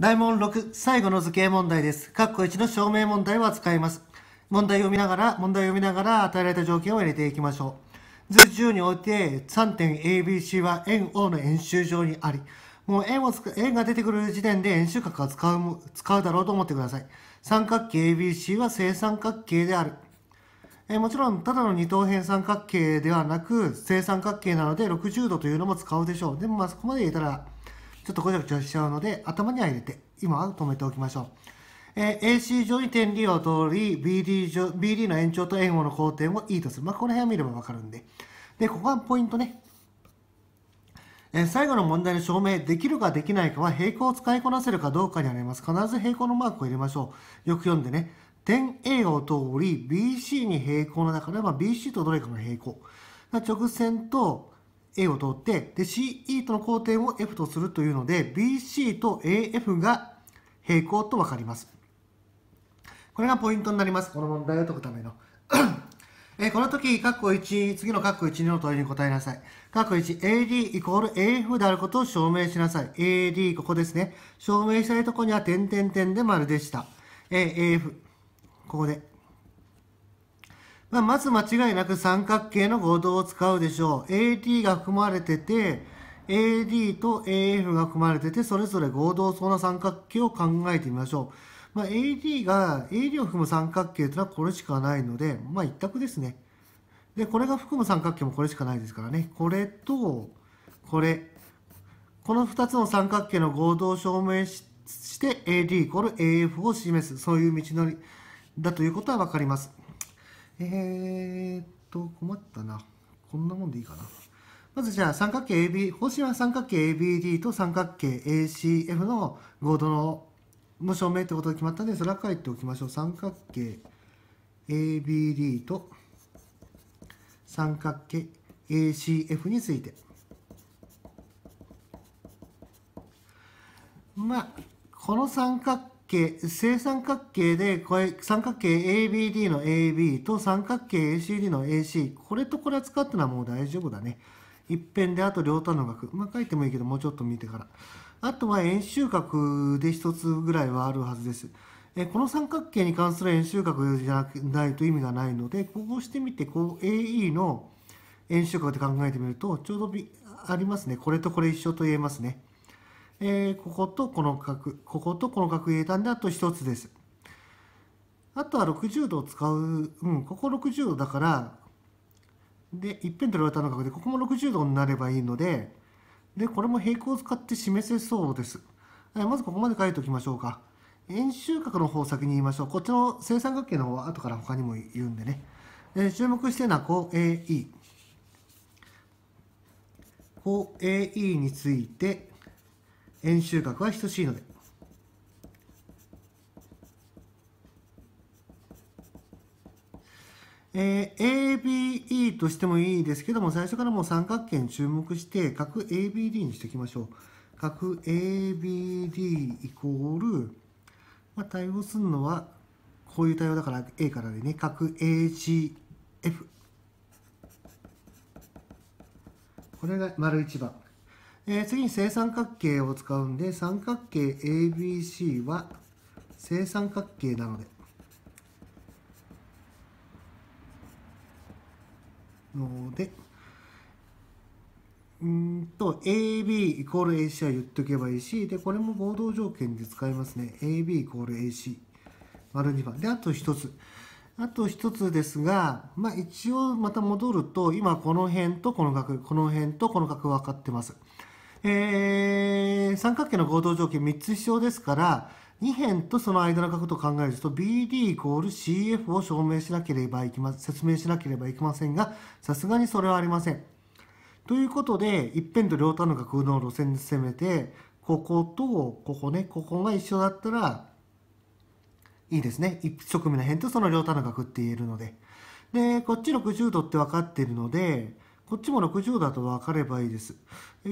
大問6、最後の図形問題です。括弧1の証明問題を扱います。問題を見ながら、問題を見ながら与えられた条件を入れていきましょう。図10において3点 ABC は円 O の円周上にあり、もう円を円が出てくる時点で円周角は使う使うだろうと思ってください。三角形 ABC は正三角形である。えもちろん、ただの二等辺三角形ではなく、正三角形なので60度というのも使うでしょう。でも、あそこまで言えたら、ちょっとごちゃごちゃしちゃうので、頭には入れて、今は止めておきましょう。えー、AC 上に点 D を通り、BD, 上 BD の延長と円弧の交点を E とする。まあ、この辺を見ればわかるんで。で、ここがポイントね。えー、最後の問題の証明、できるかできないかは平行を使いこなせるかどうかにあります。必ず平行のマークを入れましょう。よく読んでね。点 A を通り、BC に平行の中で、まあ、BC とどれかの平行。直線と A を通って、で、CE との交点を F とするというので、BC と AF が平行と分かります。これがポイントになります。この問題を解くための。えこの時、括弧1、次の括弧1の問いに答えなさい。括弧1、AD イコール AF であることを証明しなさい。AD、ここですね。証明したいとこには点点点で丸でした。え AF、ここで。まあ、まず間違いなく三角形の合同を使うでしょう。AD が含まれてて、AD と AF が含まれてて、それぞれ合同そうな三角形を考えてみましょう。まあ、AD が、AD を含む三角形というのはこれしかないので、まあ一択ですね。で、これが含む三角形もこれしかないですからね。これと、これ。この二つの三角形の合同を証明して、AD イコール AF を示す。そういう道のりだということはわかります。えー、っと、困ったな。こんなもんでいいかな。まずじゃあ三角形 AB、方針は三角形 ABD と三角形 ACF の合同の無証明ってことが決まったんで、それは書いておきましょう。三角形 ABD と三角形 ACF について。まあ、この三角形、正三角形で、これ、三角形 ABD の AB と三角形 ACD の AC、これとこれ使ってのはもう大丈夫だね。一辺で、あと両端の角。まあ、書いてもいいけど、もうちょっと見てから。あとは円周角で一つぐらいはあるはずです。えこの三角形に関する円周角じゃないと意味がないので、こうしてみて、こう AE の円周角で考えてみると、ちょうどありますね。これとこれ一緒と言えますね。えー、こことこの角、こことこの角英単であと一つです。あとは60度を使う、うん、ここ60度だから、で、一辺とれたの角で、ここも60度になればいいので、で、これも平行を使って示せそうです。えまずここまで書いておきましょうか。円周角の方を先に言いましょう。こっちの正三角形の方は後から他にも言うんでね。え注目してるのはこう AE。う AE について、円周角は等しいのでえー、ABE としてもいいですけども最初からもう三角形に注目して角 ABD にしておきましょう角 ABD イコール、まあ、対応するのはこういう対応だから A からでね角 ACF これが丸1番えー、次に正三角形を使うんで、三角形 ABC は正三角形なので、ので、うんと、AB イコール AC は言っとけばいいし、で、これも合同条件で使いますね。AB イコール AC。丸2番。で、あと1つ。あと1つですが、まあ一応また戻ると、今この辺とこの角、この辺とこの角分かってます。えー、三角形の合同条件3つ必要ですから、2辺とその間の角度考えると BD イコール CF を証明しなければいけま説明しなければいけませんが、さすがにそれはありません。ということで、一辺と両端の角の路線で攻めて、こことここね、ここが一緒だったら、いいですね。一直面の辺とその両端の角って言えるので。で、こっち60度って分かっているので、こっちも60だと分かればいいです。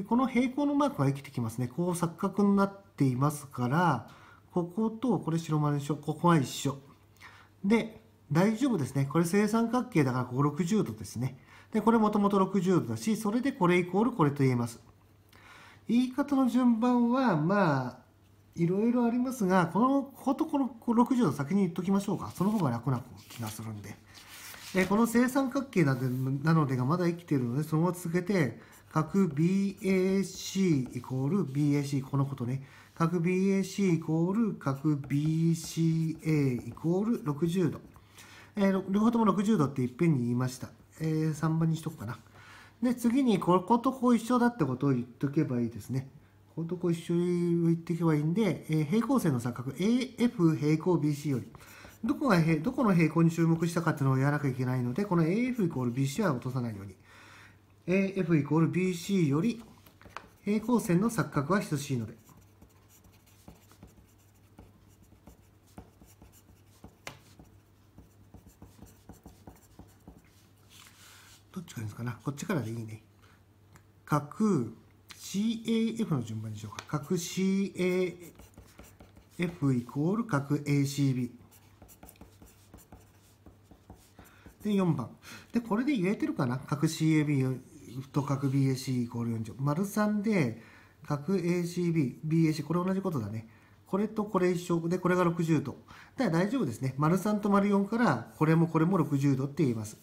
この平行のマークが生きてきますね。こう錯覚になっていますから、こことこれ白丸でしょ。ここは一緒。で、大丈夫ですね。これ正三角形だからここ60度ですね。で、これもともと60度だし、それでこれイコールこれと言えます。言い方の順番は、まあ、いろいろありますが、この、こことこの60度先に言っときましょうか。その方が楽な気がするんで。えこの正三角形なのでがまだ生きているのでそのまま続けて角 BAC イコール BAC このことね角 BAC イコール角 BCA イコール60度、えー、両方とも60度っていっぺんに言いました、えー、3番にしとくかなで次にこことこう一緒だってことを言っとけばいいですねこことこ一緒を言っていけばいいんで、えー、平行線の錯角 AF 平行 BC よりどこがどこの平行に注目したかっていうのをやらなきゃいけないので、この AF イコール BC は落とさないように。AF イコール BC より平行線の錯覚は等しいので。どっちからですかなこっちからでいいね。角 CAF の順番にしようか。角 CAF イコール角 ACB。で4番でこれで言えてるかな角 CAB と角 BAC イコール4乗丸3で角 ACB、BAC、これ同じことだね。これとこれ一緒で、これが60度。だから大丈夫ですね。丸3と丸4から、これもこれも60度って言います。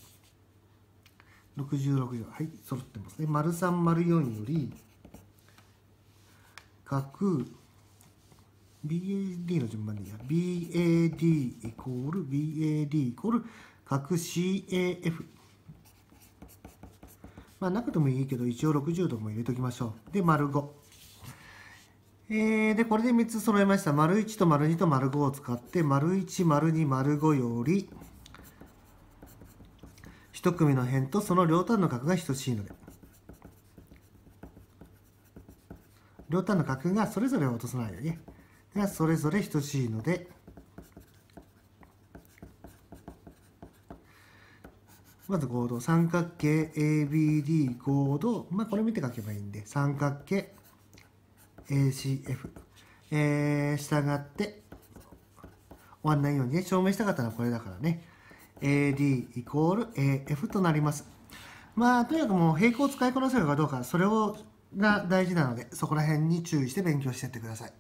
6 60。はい、揃ってますね。丸3、丸4より、角、BAD の順番でいいや。BAD イコール、BAD イコール角 CAF まあなくてもいいけど一応60度も入れときましょうで丸5えー、でこれで3つ揃えました丸1と丸2と丸5を使って丸1丸2丸5より1組の辺とその両端の角が等しいので両端の角がそれぞれ落とさないでねそれぞれ等しいのでまず合同三角形 ABD 合同、まあ、これ見て書けばいいんで三角形 ACF、えー、従って終わんないようにね証明したかったのはこれだからね AD イコール AF となりますまあとにかくもう平行を使いこなせるかどうかそれをが大事なのでそこら辺に注意して勉強してってください